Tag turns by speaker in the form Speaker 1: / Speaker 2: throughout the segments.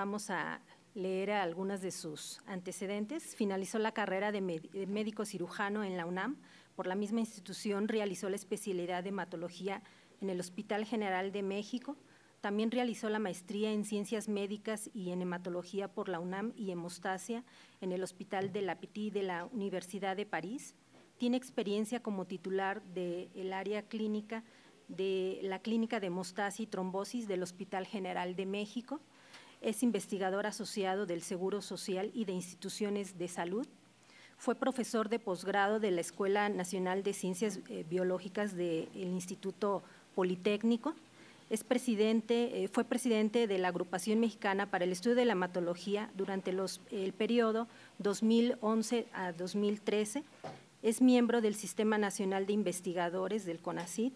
Speaker 1: vamos a leer algunas de sus antecedentes. Finalizó la carrera de médico cirujano en la UNAM. Por la misma institución realizó la especialidad de hematología en el Hospital General de México. También realizó la maestría en ciencias médicas y en hematología por la UNAM y hemostasia en el Hospital de la Petit de la Universidad de París. Tiene experiencia como titular del área clínica de la Clínica de Hemostasia y Trombosis del Hospital General de México es investigador asociado del Seguro Social y de instituciones de salud. Fue profesor de posgrado de la Escuela Nacional de Ciencias eh, Biológicas del Instituto Politécnico. Es presidente, eh, fue presidente de la Agrupación Mexicana para el Estudio de la Hematología durante el periodo 2011 a 2013. Es miembro del Sistema Nacional de Investigadores del CONACYT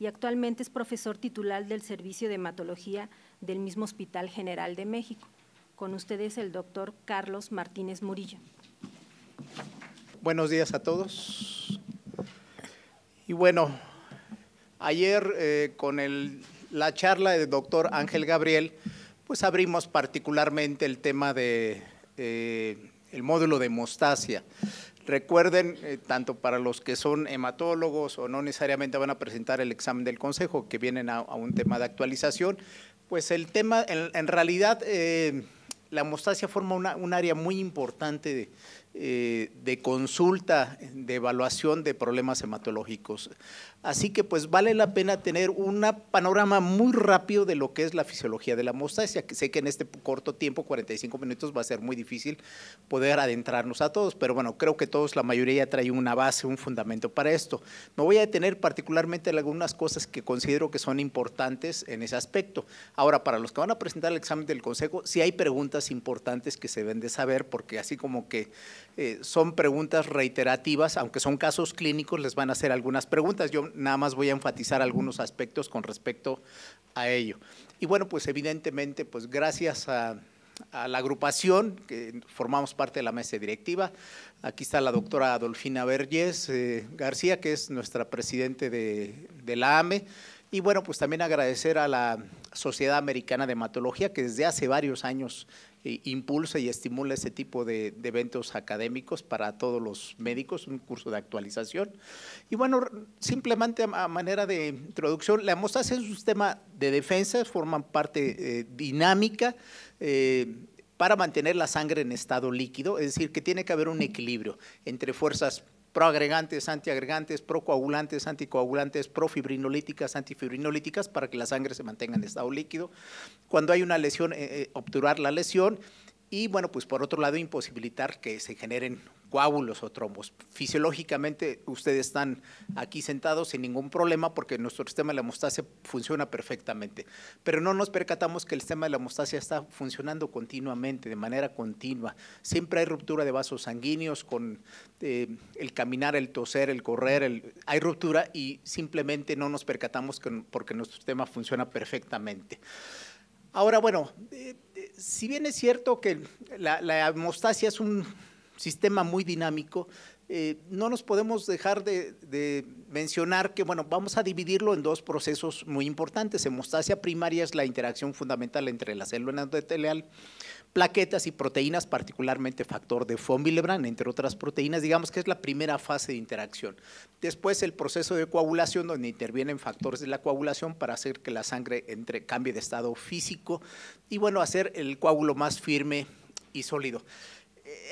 Speaker 1: y actualmente es profesor titular del Servicio de Hematología del mismo Hospital General de México. Con ustedes el doctor Carlos Martínez Murillo.
Speaker 2: Buenos días a todos. Y bueno, ayer eh, con la charla del doctor Ángel Gabriel, pues abrimos particularmente el tema de eh, el módulo de mostacia. Recuerden, eh, tanto para los que son hematólogos o no necesariamente van a presentar el examen del consejo, que vienen a un tema de actualización, pues el tema, en, realidad, eh, la mostacia forma un área muy importante de, eh, de consulta, de evaluación de problemas hematológicos. Así que pues vale la pena tener un panorama muy rápido de lo que es la fisiología de la mostacia, sé que en este corto tiempo, 45 minutos, va a ser muy difícil poder adentrarnos a todos, pero bueno, creo que todos, la mayoría ya trae una base, un fundamento para esto. Me voy a detener particularmente en algunas cosas que considero que son importantes en ese aspecto. Ahora, para los que van a presentar el examen del Consejo, sí hay preguntas importantes que se deben de saber, porque así como que eh, son preguntas reiterativas, aunque son casos clínicos, les van a hacer algunas preguntas. Yo nada más voy a enfatizar algunos aspectos con respecto a ello. Y bueno, pues evidentemente, pues gracias a, la agrupación, que formamos parte de la mesa directiva. Aquí está la doctora Adolfina Vergés eh, García, que es nuestra presidente de, de la AME. Y bueno, pues también agradecer a la Sociedad Americana de Hematología, que desde hace varios años impulsa y estimula ese tipo de, eventos académicos para todos los médicos, un curso de actualización. Y bueno, simplemente a manera de introducción, la hemostasia es un sistema de defensa, forman parte eh, dinámica. Eh, para mantener la sangre en estado líquido, es decir, que tiene que haber un equilibrio entre fuerzas proagregantes, antiagregantes, procoagulantes, anticoagulantes, profibrinolíticas, antifibrinolíticas, para que la sangre se mantenga en estado líquido. Cuando hay una lesión, eh, eh, obturar la lesión y bueno, pues por otro lado imposibilitar que se generen coágulos o trombos. Fisiológicamente ustedes están aquí sentados sin ningún problema porque nuestro sistema de la hemostasia funciona perfectamente, pero no nos percatamos que el sistema de la hemostasia está funcionando continuamente, de manera continua. Siempre hay ruptura de vasos sanguíneos con eh, el caminar, el toser, el correr, hay ruptura y simplemente no nos percatamos porque nuestro sistema funciona perfectamente. Ahora, bueno… Eh, si bien es cierto que la, la hemostasia es un sistema muy dinámico, eh, no nos podemos dejar de, mencionar que, bueno, vamos a dividirlo en dos procesos muy importantes. Hemostasia primaria es la interacción fundamental entre la célula endotelial, plaquetas y proteínas, particularmente factor de von entre otras proteínas, digamos que es la primera fase de interacción. Después el proceso de coagulación, donde intervienen factores de la coagulación para hacer que la sangre entre, cambie de estado físico y, bueno, hacer el coágulo más firme y sólido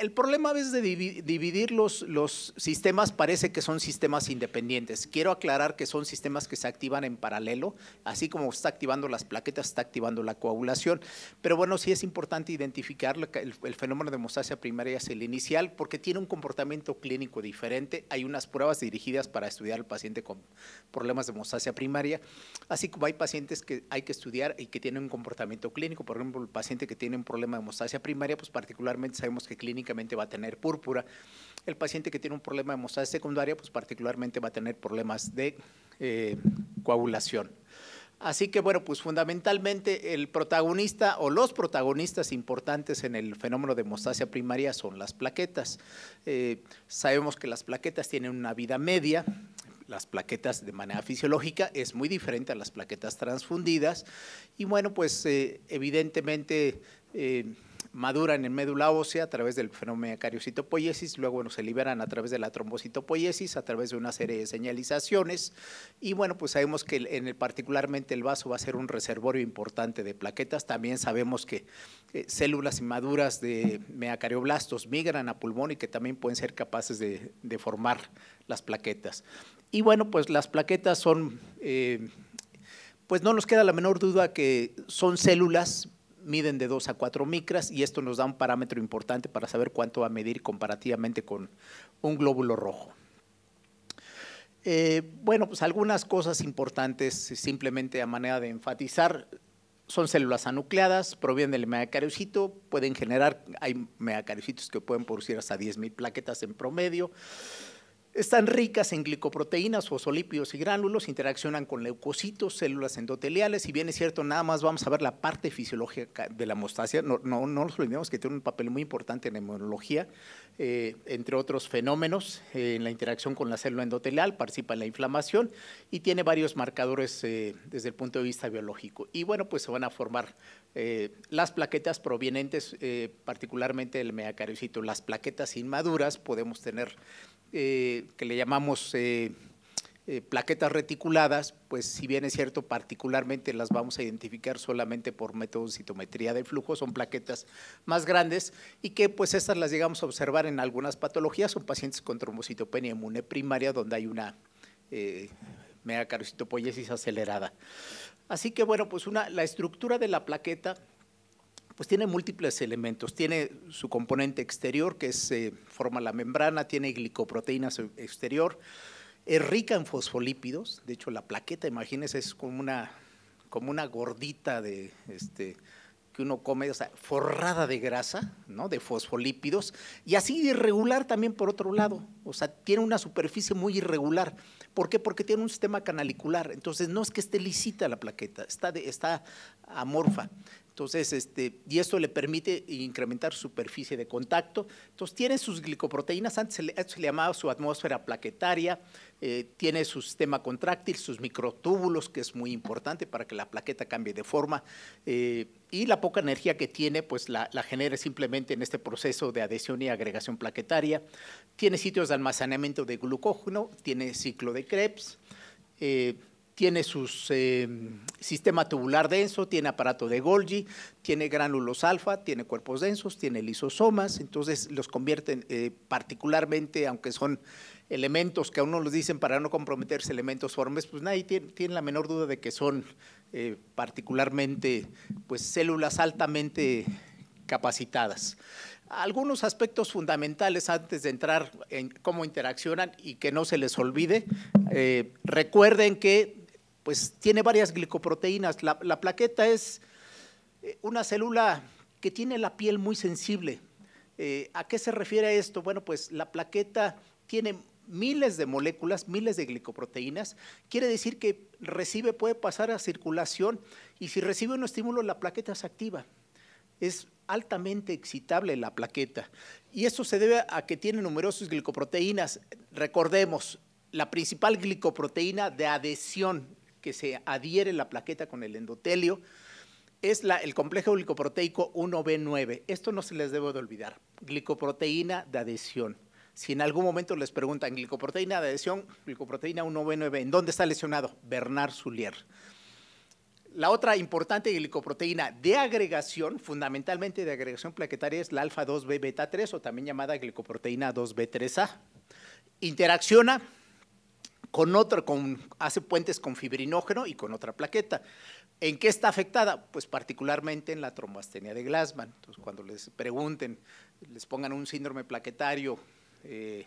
Speaker 2: el problema a veces de dividir los, los, sistemas, parece que son sistemas independientes. Quiero aclarar que son sistemas que se activan en paralelo, así como está activando las plaquetas, está activando la coagulación. Pero bueno, sí es importante identificar el, fenómeno de hemostasia primaria es el inicial, porque tiene un comportamiento clínico diferente. Hay unas pruebas dirigidas para estudiar al paciente con problemas de hemostasia primaria, así como hay pacientes que hay que estudiar y que tienen un comportamiento clínico. Por ejemplo, el paciente que tiene un problema de hemostasia primaria, pues particularmente sabemos que clínicamente va a tener púrpura. El paciente que tiene un problema de mostaza secundaria, pues particularmente va a tener problemas de eh, coagulación. Así que bueno, pues fundamentalmente el protagonista o los protagonistas importantes en el fenómeno de hemostasia primaria son las plaquetas. Eh, sabemos que las plaquetas tienen una vida media, las plaquetas de manera fisiológica es muy diferente a las plaquetas transfundidas y bueno, pues eh, evidentemente maduran en médula ósea a través del fenómeno de cariocitopoiesis, luego se liberan a través de la trombocitopoiesis, a través de una serie de señalizaciones y bueno, pues sabemos que en el, particularmente el vaso va a ser un reservorio importante de plaquetas, también sabemos que eh, células inmaduras de meacarioblastos migran a pulmón y que también pueden ser capaces de, formar las plaquetas. Y bueno, pues las plaquetas son… Eh, pues no nos queda la menor duda que son células miden de 2 a 4 micras y esto nos da un parámetro importante para saber cuánto va a medir comparativamente con un glóbulo rojo. Eh, bueno, pues algunas cosas importantes, eh, simplemente a manera de enfatizar, son células anucleadas, provienen del megacariocito, pueden generar, hay megacariocitos que pueden producir hasta 10.000 plaquetas en promedio. Están ricas en glicoproteínas, fosolípidos y gránulos, interaccionan con leucocitos, células endoteliales, y bien es cierto, nada más vamos a ver la parte fisiológica de la mostacia, no, no, nos olvidemos que tiene un papel muy importante en la eh, entre otros fenómenos, eh, en la interacción con la célula endotelial, participa en la inflamación y tiene varios marcadores eh, desde el punto de vista biológico. Y bueno, pues se van a formar las plaquetas provenientes particularmente del megacariocito, las plaquetas inmaduras podemos tener eh, que le llamamos eh, eh, plaquetas reticuladas, pues si bien es cierto, particularmente las vamos a identificar solamente por método de citometría de flujo, son plaquetas más grandes y que pues estas las llegamos a observar en algunas patologías, son pacientes con trombocitopenia inmune primaria donde hay una megacarocitopoyesis acelerada. Así que bueno, pues una, la estructura de la plaqueta pues tiene múltiples elementos. Tiene su componente exterior, que se eh, forma la membrana, tiene glicoproteínas e-, exterior, es rica en fosfolípidos, de hecho la plaqueta, imagínense, es como una, como una gordita de, este, que uno come, o sea, forrada de grasa, ¿no? de fosfolípidos, y así irregular también por otro lado, o sea, tiene una superficie muy irregular. ¿Por qué? Porque tiene un sistema canalicular, entonces no es que esté licita la plaqueta, está, está amorfa. Entonces, este, y esto le permite incrementar superficie de contacto. Entonces, tiene sus glicoproteínas, antes se le, llamaba su atmósfera plaquetaria, eh, tiene su sistema contráctil, sus microtúbulos, que es muy importante para que la plaqueta cambie de forma, eh, y la poca energía que tiene, pues la, genera simplemente en este proceso de adhesión y agregación plaquetaria. Tiene sitios de almacenamiento de glucógeno, tiene ciclo de Krebs. Eh, tiene su em, sistema tubular denso, tiene aparato de Golgi, tiene gránulos alfa, tiene cuerpos densos, tiene lisosomas, entonces los convierten eh, particularmente, aunque son elementos que a uno los dicen para no comprometerse elementos formes, pues nadie tiene, la menor duda de que son eh, particularmente pues, células altamente capacitadas. Algunos aspectos fundamentales antes de entrar en cómo interaccionan y que no se les olvide. Eh, recuerden que pues tiene varias glicoproteínas. La, plaqueta es eh, una célula que tiene la piel muy sensible. Eh, ¿A qué se refiere esto? Bueno, pues la plaqueta tiene miles de moléculas, miles de glicoproteínas, quiere decir que recibe, puede pasar a circulación y si recibe un estímulo la plaqueta se activa. Es altamente excitable la plaqueta y esto se debe a que tiene numerosas glicoproteínas. Recordemos, la principal glicoproteína de adhesión que se adhiere la plaqueta con el endotelio, es la, el complejo glicoproteico 1B9. Esto no se les debe de olvidar, glicoproteína de adhesión. Si en algún momento les preguntan glicoproteína de adhesión, glicoproteína 1B9, ¿en dónde está lesionado? Bernard Soulier. La otra importante glicoproteína de agregación, fundamentalmente de agregación plaquetaria, es la alfa 2B beta 3 o también llamada glicoproteína 2B3A. Interacciona con otra, con, hace puentes con fibrinógeno y con otra plaqueta. ¿En qué está afectada? Pues particularmente en la trombastenia de Glassman. Entonces, cuando les pregunten, les pongan un síndrome plaquetario eh,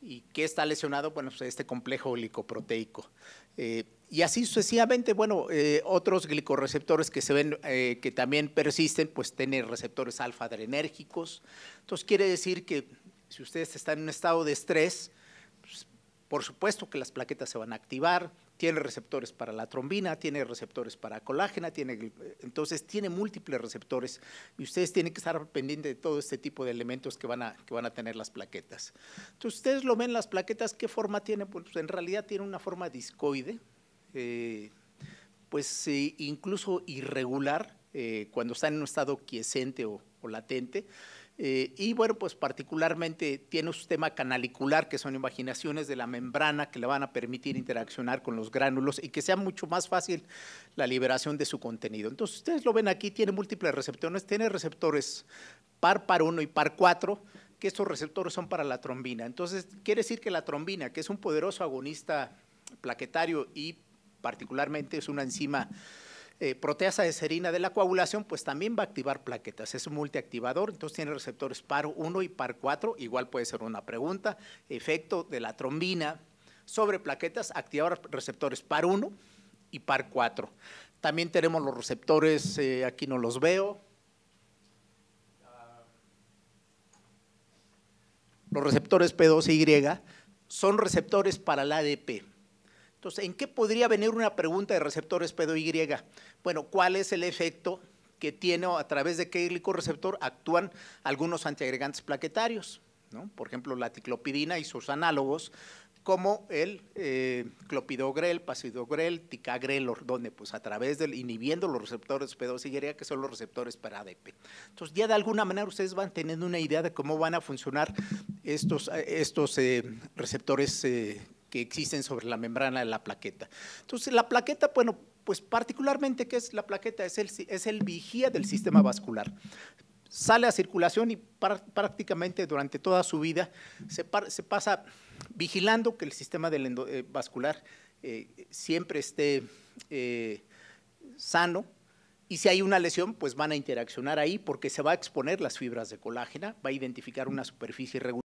Speaker 2: y qué está lesionado, bueno, pues este complejo glicoproteico. Eh, y así sucesivamente, bueno, eh, otros glicorreceptores que se ven, que también persisten, pues tienen receptores alfa-adrenérgicos. Entonces, quiere decir que si ustedes están en un estado de estrés, por supuesto que las plaquetas se van a activar, tiene receptores para la trombina, tiene receptores para colágena, tiene, entonces tiene múltiples receptores y ustedes tienen que estar pendientes de todo este tipo de elementos que van a, que van a tener las plaquetas. Entonces ustedes lo ven, las plaquetas, ¿qué forma tiene? Pues en realidad tiene una forma discoide, eh, pues eh, incluso irregular eh, cuando están en un estado quiescente o latente. Eh, y bueno, pues particularmente tiene un sistema canalicular, que son imaginaciones de la membrana que le van a permitir interaccionar con los gránulos y que sea mucho más fácil la liberación de su contenido. Entonces, ustedes lo ven aquí, tiene múltiples receptores, tiene receptores par, par 1 y par 4, que estos receptores son para la trombina. Entonces, quiere decir que la trombina, que es un poderoso agonista plaquetario y particularmente es una enzima eh, proteasa de serina de la coagulación, pues también va a activar plaquetas. Es un multiactivador, entonces tiene receptores par 1 y par 4. Igual puede ser una pregunta. Efecto de la trombina sobre plaquetas, activar receptores par 1 y par 4. También tenemos los receptores, eh, aquí no los veo, los receptores P2Y son receptores para la ADP. Entonces, ¿en qué podría venir una pregunta de receptores PDO-Y? Bueno, ¿cuál es el efecto que tiene o a través de qué glicorreceptor actúan algunos antiagregantes plaquetarios? Por ejemplo, la ticlopidina y sus análogos, como el eh, clopidogrel, pasidogrel, ticagrel, donde pues a través del inhibiendo los receptores p y que son los receptores para ADP. Entonces ya de alguna manera ustedes van teniendo una idea de cómo van a funcionar estos, eh, estos eh, receptores eh, que existen sobre la membrana de la plaqueta. Entonces, la plaqueta, bueno, pues particularmente, ¿qué es la plaqueta? Es el, es el vigía del sistema vascular. Sale a circulación y prácticamente durante toda su vida se, pasa vigilando que el sistema del eh, vascular eh, siempre esté eh, sano, y si hay una lesión, pues van a interaccionar ahí porque se va a exponer las fibras de colágena, va a identificar una superficie irregular.